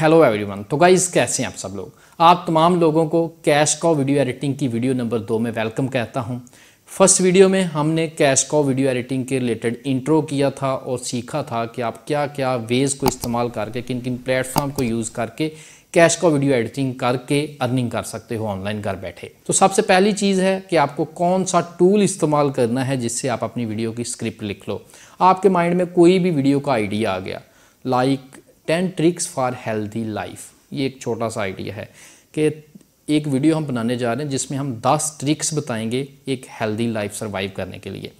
hello everyone तो guys कैसे हैं आप सब लोग आप तमाम लोगों को कैश कॉ वीडियो एडिटिंग की वीडियो नंबर दो में वेलकम कहता हूं फर्स्ट वीडियो में हमने कैश कॉ वीडियो एडिटिंग के रिलेटेड इंट्रो किया था और सीखा था कि आप क्या क्या वेज़ को इस्तेमाल करके किन किन प्लेटफॉर्म को यूज़ करके कैश का वीडियो एडिटिंग करके अर्निंग कर सकते हो ऑनलाइन घर बैठे तो सबसे पहली चीज़ है कि आपको कौन सा टूल इस्तेमाल करना है जिससे आप अपनी वीडियो की स्क्रिप्ट लिख लो आपके माइंड में कोई भी वीडियो का आइडिया आ गया like ten tricks for healthy life ये एक छोटा सा आइडिया है कि एक वीडियो हम बनाने जा रहे हैं जिसमें हम 10 ट्रिक्स बताएंगे एक हेल्दी लाइफ सर्वाइव करने के लिए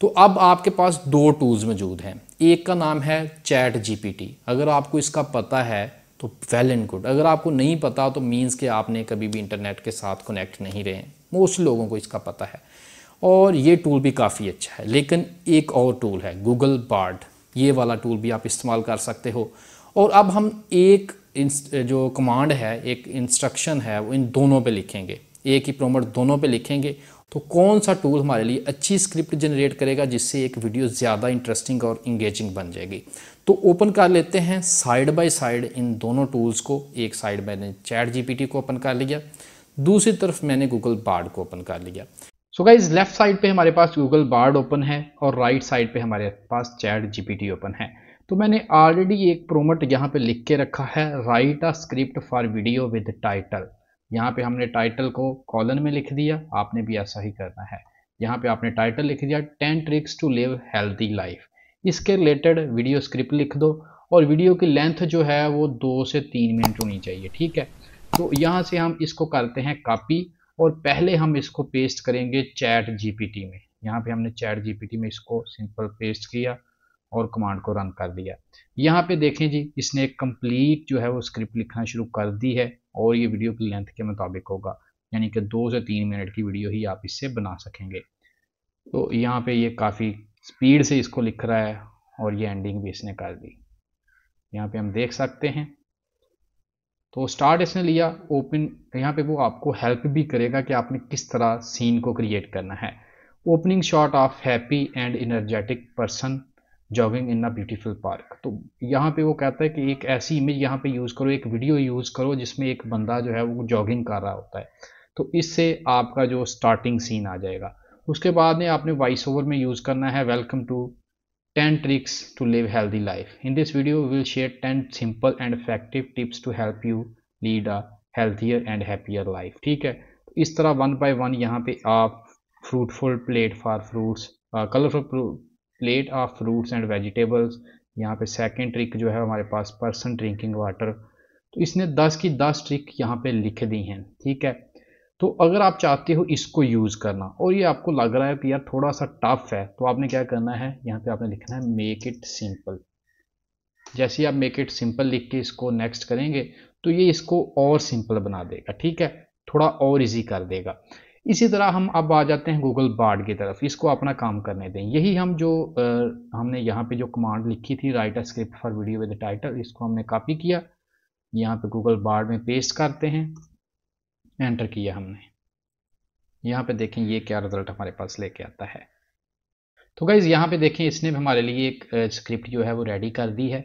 तो अब आपके पास दो टूल्स मौजूद हैं एक का नाम है चैट जीपीटी अगर आपको इसका पता है तो वेल एंड गुड अगर आपको नहीं पता तो मीन्स कि आपने कभी भी इंटरनेट के साथ कनेक्ट नहीं रहे मोस्ट लोगों को इसका पता है और ये टूल भी काफ़ी अच्छा है लेकिन एक और टूल है गूगल बार्ड ये वाला टूल भी आप इस्तेमाल कर सकते हो और अब हम एक जो कमांड है एक इंस्ट्रक्शन है वो इन दोनों पे लिखेंगे एक ही प्रोमोट दोनों पे लिखेंगे तो कौन सा टूल हमारे लिए अच्छी स्क्रिप्ट जनरेट करेगा जिससे एक वीडियो ज़्यादा इंटरेस्टिंग और इंगेजिंग बन जाएगी तो ओपन कर लेते हैं साइड बाय साइड इन दोनों टूल्स को एक साइड मैंने चैट जीपीटी को ओपन कर लिया दूसरी तरफ मैंने गूगल बार्ड को ओपन कर लिया सो गाइज लेफ्ट साइड पर हमारे पास गूगल बार्ड ओपन है और राइट right साइड पर हमारे पास चैट जी ओपन है तो मैंने ऑलरेडी एक प्रोमट यहाँ पे लिख के रखा है write a script for video with title यहाँ पे हमने टाइटल को कॉलन में लिख दिया आपने भी ऐसा ही करना है यहाँ पे आपने टाइटल लिख दिया ten tricks to live healthy life इसके रिलेटेड वीडियो स्क्रिप्ट लिख दो और वीडियो की लेंथ जो है वो दो से तीन मिनट होनी चाहिए ठीक है तो यहाँ से हम इसको करते हैं कॉपी और पहले हम इसको पेस्ट करेंगे चैट जीपीटी में यहाँ पे हमने चैट जीपीटी में इसको सिंपल पेस्ट किया और कमांड को रन कर दिया यहाँ पे देखें जी इसने एक कंप्लीट जो है वो स्क्रिप्ट लिखना शुरू कर दी है और ये वीडियो की लेंथ के मुताबिक होगा यानी कि दो से तीन मिनट की वीडियो ही आप इससे बना सकेंगे तो यहाँ पे ये काफ़ी स्पीड से इसको लिख रहा है और ये एंडिंग भी इसने कर दी यहाँ पे हम देख सकते हैं तो स्टार्ट इसने लिया ओपन तो यहाँ पे वो आपको हेल्प भी करेगा कि आपने किस तरह सीन को क्रिएट करना है opening shot of happy and energetic person jogging in a beautiful park तो यहाँ पे वो कहता है कि एक ऐसी इमेज यहाँ पे यूज़ करो एक वीडियो यूज़ करो जिसमें एक बंदा जो है वो जॉगिंग कर रहा होता है तो इससे आपका जो स्टार्टिंग सीन आ जाएगा उसके बाद में आपने वॉइस ओवर में यूज़ करना है welcome to ten tricks to live healthy life in this video will share ten simple simple and effective tips to help you lead a healthier and happier ठीक है इस तरह वन बाय वन यहाँ पे आप fruitful plate for fruits colourful plate of fruits and vegetables यहाँ पे second trick जो है हमारे पास पर्सन ड्रिंकिंग वाटर तो इसने 10 की 10 ट्रिक यहाँ पे लिख दी हैं ठीक है तो अगर आप चाहते हो इसको यूज़ करना और ये आपको लग रहा है कि यार थोड़ा सा टफ है तो आपने क्या करना है यहाँ पे आपने लिखना है मेक इट सिंपल जैसे ही आप मेक इट सिंपल लिख के इसको नेक्स्ट करेंगे तो ये इसको और सिंपल बना देगा ठीक है थोड़ा और इजी कर देगा इसी तरह हम अब आ जाते हैं गूगल बार्ड की तरफ इसको अपना काम करने दें यही हम जो आ, हमने यहाँ पे जो कमांड लिखी थी write a script for video with title इसको हमने कॉपी किया यहाँ पे गूगल बार्ड में पेस्ट करते हैं एंटर किया हमने यहाँ पे देखें ये क्या रिजल्ट हमारे पास लेके आता है तो गाइज़ यहाँ पे देखें इसने हमारे लिए एक स्क्रिप्ट जो है वो रेडी कर दी है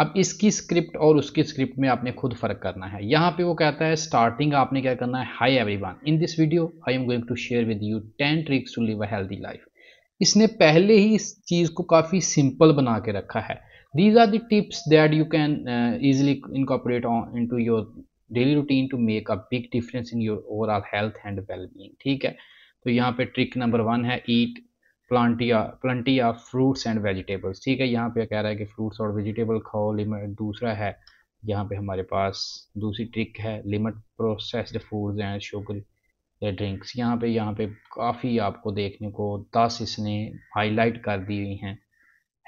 अब इसकी स्क्रिप्ट और उसकी स्क्रिप्ट में आपने खुद फर्क करना है यहाँ पे वो कहता है स्टार्टिंग आपने क्या करना है hi everyone in this video I am going to share with you ten tricks to live a healthy life इसने पहले ही इस चीज़ को काफ़ी सिंपल बना के रखा है these are the tips that you can easily incorporate into your daily routine to make a big difference in your overall health and wellbeing ठीक है तो यहाँ पे ट्रिक नंबर वन है eat plenty plenty of fruits and vegetables ठीक है यहाँ पे कह रहा है कि फ्रूट्स और वेजिटेबल खाओ लिमिट दूसरा है यहाँ पे हमारे पास दूसरी ट्रिक है limit processed foods and sugar या ड्रिंक्स यहाँ पे यहाँ पे काफ़ी आपको देखने को दस इसने हाईलाइट कर दी हुई हैं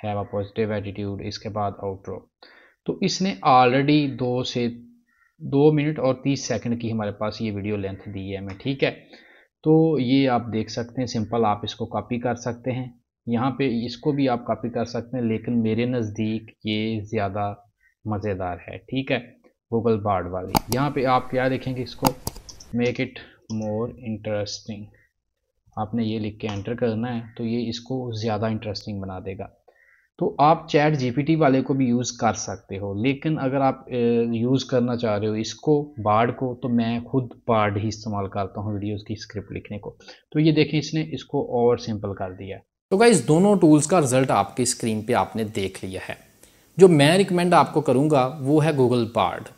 हैव अ पॉजिटिव एटीट्यूड इसके बाद आउटरो तो इसने ऑलरेडी दो से दो मिनट और तीस सेकंड की हमारे पास ये वीडियो लेंथ दी है हमें ठीक है तो ये आप देख सकते हैं सिंपल आप इसको कॉपी कर सकते हैं यहाँ पे इसको भी आप कॉपी कर सकते हैं लेकिन मेरे नज़दीक ये ज़्यादा मज़ेदार है ठीक है गूगल बार्ड वाली यहाँ पे आप क्या लिखेंगे इसको मेक इट मोर इंटरेस्टिंग आपने ये लिख के एंटर करना है तो ये इसको ज़्यादा इंटरेस्टिंग बना देगा तो आप चैट जीपीटी वाले को भी यूज़ कर सकते हो लेकिन अगर आप यूज़ करना चाह रहे हो इसको बार्ड को तो मैं खुद बार्ड ही इस्तेमाल करता हूँ वीडियोस की स्क्रिप्ट लिखने को तो ये देखें इसने इसको और सिंपल कर दिया तो क्या दोनों टूल्स का रिजल्ट आपकी स्क्रीन पे आपने देख लिया है जो मैं रिकमेंड आपको करूँगा वो है गूगल पार्ट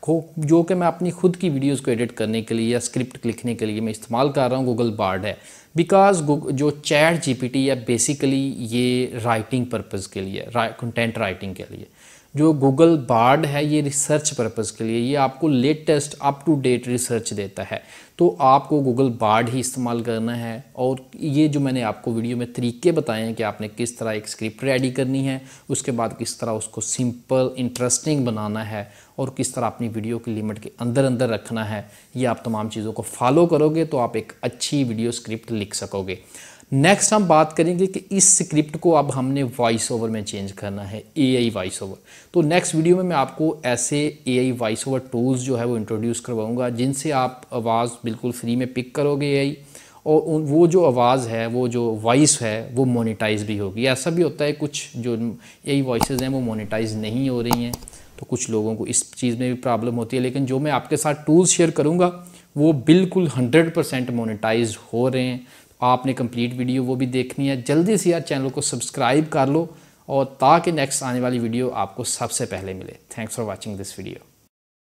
जो कि मैं अपनी खुद की वीडियोस को एडिट करने के लिए या स्क्रिप्ट लिखने के लिए मैं इस्तेमाल कर रहा हूँ गूगल पार्ट है बिकॉज जो चैट जीपीटी है बेसिकली ये राइटिंग पर्पस के लिए कंटेंट राइटिंग के लिए जो गूगल बार्ड है ये रिसर्च पर्पज़ के लिए ये आपको latest up to date research देता है तो आपको गूगल बार्ड ही इस्तेमाल करना है और ये जो मैंने आपको वीडियो में तरीके बताए हैं कि आपने किस तरह एक स्क्रिप्ट रेडी करनी है उसके बाद किस तरह उसको सिंपल इंटरेस्टिंग बनाना है और किस तरह अपनी वीडियो की लिमिट के अंदर अंदर रखना है ये आप तमाम चीज़ों को फॉलो करोगे तो आप एक अच्छी वीडियो स्क्रिप्ट लिख सकोगे नेक्स्ट हम बात करेंगे कि इस स्क्रिप्ट को अब हमने वॉइस ओवर में चेंज करना है एआई वॉइस ओवर तो नेक्स्ट वीडियो में मैं आपको ऐसे एआई वॉइस ओवर टूल्स जो है वो इंट्रोड्यूस करवाऊंगा जिनसे आप आवाज़ बिल्कुल फ्री में पिक करोगे एआई और उन वो जो आवाज़ है वो जो वॉइस है वो मोनिटाइज भी होगी ऐसा भी होता है कुछ जो आई वॉइस हैं वो मोनिटाइज नहीं हो रही हैं तो कुछ लोगों को इस चीज़ में भी प्रॉब्लम होती है लेकिन जो मैं आपके साथ टूल्स शेयर करूँगा वो बिल्कुल हंड्रेड परसेंट मोनिटाइज हो रहे हैं आपने कंप्लीट वीडियो वो भी देखनी है जल्दी से यार चैनल को सब्सक्राइब कर लो और ताकि नेक्स्ट आने वाली वीडियो आपको सबसे पहले मिले thanks for watching this video